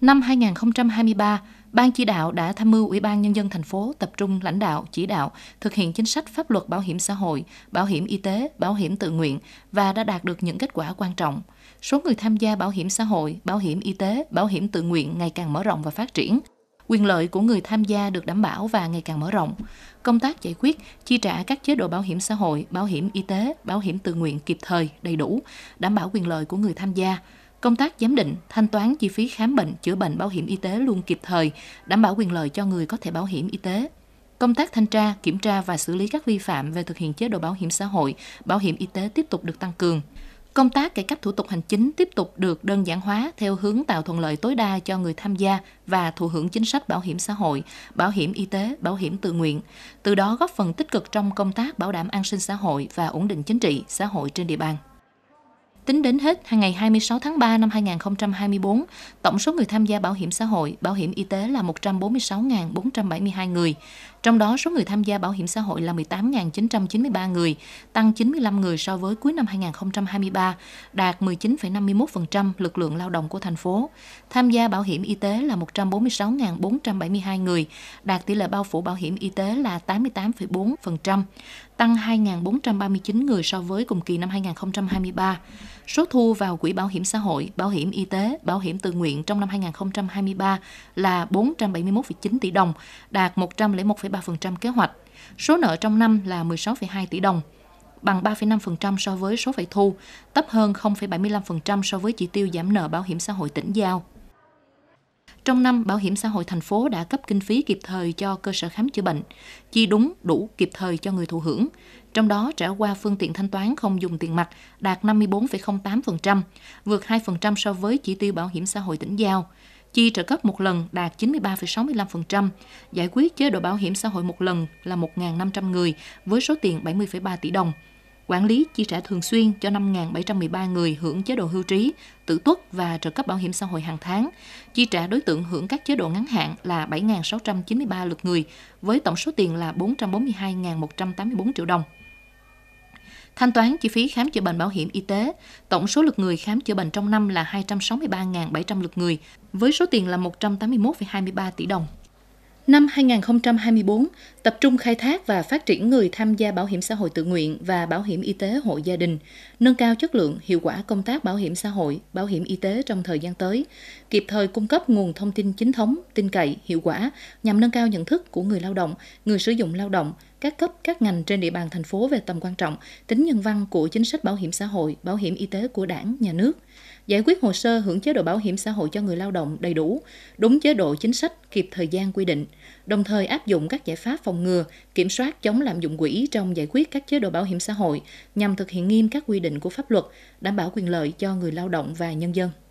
Năm 2023, Ban chỉ đạo đã tham mưu Ủy ban Nhân dân thành phố tập trung lãnh đạo, chỉ đạo, thực hiện chính sách pháp luật bảo hiểm xã hội, bảo hiểm y tế, bảo hiểm tự nguyện và đã đạt được những kết quả quan trọng. Số người tham gia bảo hiểm xã hội, bảo hiểm y tế, bảo hiểm tự nguyện ngày càng mở rộng và phát triển. Quyền lợi của người tham gia được đảm bảo và ngày càng mở rộng. Công tác giải quyết, chi trả các chế độ bảo hiểm xã hội, bảo hiểm y tế, bảo hiểm tự nguyện kịp thời, đầy đủ, đảm bảo quyền lợi của người tham gia Công tác giám định, thanh toán chi phí khám bệnh, chữa bệnh bảo hiểm y tế luôn kịp thời, đảm bảo quyền lợi cho người có thẻ bảo hiểm y tế. Công tác thanh tra, kiểm tra và xử lý các vi phạm về thực hiện chế độ bảo hiểm xã hội, bảo hiểm y tế tiếp tục được tăng cường. Công tác cải cách thủ tục hành chính tiếp tục được đơn giản hóa theo hướng tạo thuận lợi tối đa cho người tham gia và thụ hưởng chính sách bảo hiểm xã hội, bảo hiểm y tế, bảo hiểm tự nguyện, từ đó góp phần tích cực trong công tác bảo đảm an sinh xã hội và ổn định chính trị, xã hội trên địa bàn. Tính đến hết ngày 26 tháng 3 năm 2024, tổng số người tham gia bảo hiểm xã hội, bảo hiểm y tế là 146.472 người. Trong đó, số người tham gia bảo hiểm xã hội là 18.993 người, tăng 95 người so với cuối năm 2023, đạt 19,51% lực lượng lao động của thành phố. Tham gia bảo hiểm y tế là 146.472 người, đạt tỷ lệ bao phủ bảo hiểm y tế là 88,4% tăng 2.439 người so với cùng kỳ năm 2023. Số thu vào quỹ bảo hiểm xã hội, bảo hiểm y tế, bảo hiểm tự nguyện trong năm 2023 là 471,9 tỷ đồng, đạt 101,3% kế hoạch. Số nợ trong năm là 16,2 tỷ đồng, bằng 3,5% so với số phải thu, thấp hơn 0,75% so với chỉ tiêu giảm nợ bảo hiểm xã hội tỉnh giao. Trong năm, Bảo hiểm xã hội thành phố đã cấp kinh phí kịp thời cho cơ sở khám chữa bệnh, chi đúng, đủ kịp thời cho người thụ hưởng. Trong đó, trả qua phương tiện thanh toán không dùng tiền mặt đạt 54,08%, vượt 2% so với chỉ tiêu Bảo hiểm xã hội tỉnh giao. Chi trợ cấp một lần đạt 93,65%, giải quyết chế độ bảo hiểm xã hội một lần là 1.500 người với số tiền 70,3 tỷ đồng, quản lý chi trả thường xuyên cho 5.713 người hưởng chế độ hưu trí, tử tuất và trợ cấp bảo hiểm xã hội hàng tháng, chi trả đối tượng hưởng các chế độ ngắn hạn là 7.693 lượt người với tổng số tiền là 442.184 triệu đồng. Thanh toán chi phí khám chữa bệnh bảo hiểm y tế, tổng số lượt người khám chữa bệnh trong năm là 263.700 lượt người với số tiền là 181,23 tỷ đồng. Năm 2024, tập trung khai thác và phát triển người tham gia bảo hiểm xã hội tự nguyện và bảo hiểm y tế hộ gia đình, nâng cao chất lượng, hiệu quả công tác bảo hiểm xã hội, bảo hiểm y tế trong thời gian tới, kịp thời cung cấp nguồn thông tin chính thống, tin cậy, hiệu quả nhằm nâng cao nhận thức của người lao động, người sử dụng lao động, các cấp, các ngành trên địa bàn thành phố về tầm quan trọng, tính nhân văn của chính sách bảo hiểm xã hội, bảo hiểm y tế của Đảng, nhà nước giải quyết hồ sơ hưởng chế độ bảo hiểm xã hội cho người lao động đầy đủ, đúng chế độ chính sách kịp thời gian quy định, đồng thời áp dụng các giải pháp phòng ngừa, kiểm soát chống lạm dụng quỹ trong giải quyết các chế độ bảo hiểm xã hội nhằm thực hiện nghiêm các quy định của pháp luật, đảm bảo quyền lợi cho người lao động và nhân dân.